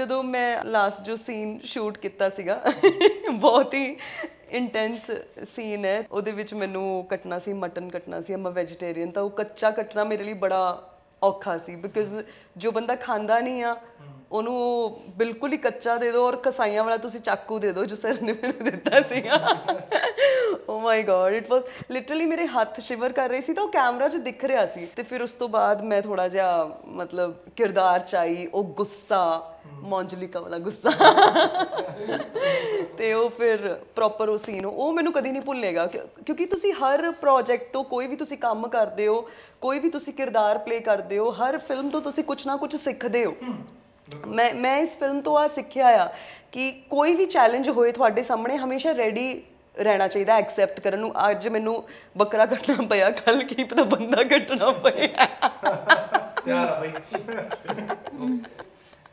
ਜਦੋਂ ਮੈਂ ਲਾਸਟ ਜੋ ਸੀਨ ਸ਼ੂਟ ਕੀਤਾ ਸੀਗਾ ਬਹੁਤ ਹੀ ਇੰਟੈਂਸ ਸੀਨ ਹੈ ਉਹਦੇ ਵਿੱਚ ਮੈਨੂੰ ਕੱਟਣਾ ਸੀ ਮਟਨ ਕੱਟਣਾ ਸੀ ਮੈਂ ਵੈਜੀਟੇਰੀਅਨ ਤਾਂ ਉਹ ਕੱਚਾ ਕੱਟਣਾ ਮੇਰੇ ਲਈ ਬੜਾ ਔਖਾ ਸੀ ਬਿਕਾਜ਼ ਜੋ ਬੰਦਾ ਖਾਂਦਾ ਨਹੀਂ ਆ ਉਹਨੂੰ ਬਿਲਕੁਲ ਹੀ ਕੱਚਾ ਦੇ ਦਿਓ ਔਰ ਕਸਾਈਆਂ ਵਾਲਾ ਤੁਸੀਂ ਚਾਕੂ ਦੇ ਦਿਓ ਜੋ ਸਰ ਨੇ ਮੈਨੂੰ ਦਿੱਤਾ ਸੀਗਾ my god it was literally ਮੇਰੇ ਹੱਥ ਸ਼ਿਵਰ ਕਰ ਰਹੇ ਸੀ ਤਾਂ ਉਹ ਕੈਮਰਾ 'ਚ ਦਿਖ ਰਿਹਾ ਸੀ ਤੇ ਫਿਰ ਉਸ ਤੋਂ ਬਾਅਦ ਮੈਂ ਥੋੜਾ ਜਿਹਾ ਮਤਲਬ ਕਿਰਦਾਰ ਚਾਹੀ ਉਹ ਗੁੱਸਾ ਮੌਂਜਲਿਕਾ ਵਾਲਾ ਗੁੱਸਾ ਤੇ ਉਹ ਫਿਰ ਪ੍ਰੋਪਰ ਉਹ ਸੀਨ ਉਹ ਮੈਨੂੰ ਕਦੀ ਨਹੀਂ ਭੁੱਲੇਗਾ ਕਿਉਂਕਿ ਤੁਸੀਂ ਹਰ ਪ੍ਰੋਜੈਕਟ ਤੋਂ ਕੋਈ ਵੀ ਤੁਸੀਂ ਕੰਮ ਕਰਦੇ ਹੋ ਕੋਈ ਵੀ ਤੁਸੀਂ ਕਿਰਦਾਰ ਪਲੇ ਕਰਦੇ ਹੋ ਹਰ ਫਿਲਮ ਤੋਂ ਤੁਸੀਂ ਕੁਝ ਨਾ ਕੁਝ ਸਿੱਖਦੇ ਹੋ ਮੈਂ ਮੈਂ ਇਸ ਫਿਲਮ ਤੋਂ ਆ ਸਿੱਖਿਆ ਆ ਕਿ ਕੋਈ ਵੀ ਚੈਲੰਜ ਹੋਏ ਤੁਹਾਡੇ ਸਾਹਮਣੇ ਹਮੇਸ਼ਾ ਰੈਡੀ ਰਹਿਣਾ ਚਾਹੀਦਾ ਐਕਸੈਪਟ ਕਰਨ ਨੂੰ ਅੱਜ ਮੈਨੂੰ ਬੱਕਰਾ ਕੱਟਣਾ ਪਿਆ ਕੱਲ ਕੀ ਪਤਾ ਬੰਦਾ ਕੱਟਣਾ ਪਿਆ ਯਾਰ ਬਈ